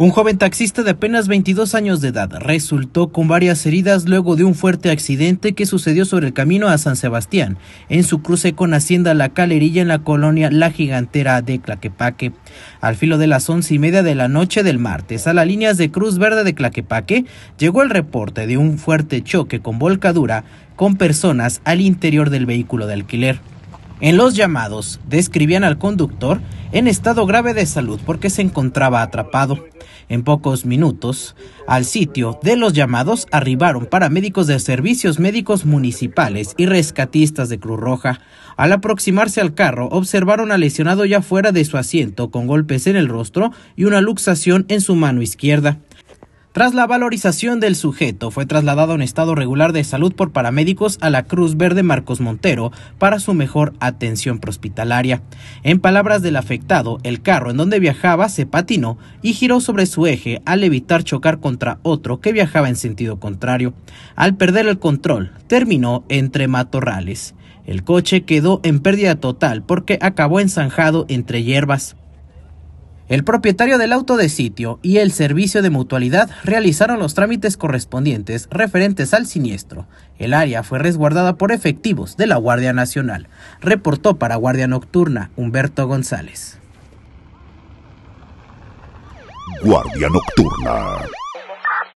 Un joven taxista de apenas 22 años de edad resultó con varias heridas luego de un fuerte accidente que sucedió sobre el camino a San Sebastián, en su cruce con Hacienda La Calerilla en la colonia La Gigantera de Claquepaque. Al filo de las once y media de la noche del martes, a las líneas de Cruz Verde de Claquepaque, llegó el reporte de un fuerte choque con volcadura con personas al interior del vehículo de alquiler. En los llamados describían al conductor en estado grave de salud porque se encontraba atrapado. En pocos minutos, al sitio de los llamados arribaron paramédicos de servicios médicos municipales y rescatistas de Cruz Roja. Al aproximarse al carro, observaron al lesionado ya fuera de su asiento con golpes en el rostro y una luxación en su mano izquierda. Tras la valorización del sujeto, fue trasladado en estado regular de salud por paramédicos a la Cruz Verde Marcos Montero para su mejor atención hospitalaria. En palabras del afectado, el carro en donde viajaba se patinó y giró sobre su eje al evitar chocar contra otro que viajaba en sentido contrario. Al perder el control, terminó entre matorrales. El coche quedó en pérdida total porque acabó ensanjado entre hierbas. El propietario del auto de sitio y el servicio de mutualidad realizaron los trámites correspondientes referentes al siniestro. El área fue resguardada por efectivos de la Guardia Nacional, reportó para Guardia Nocturna Humberto González. Guardia Nocturna.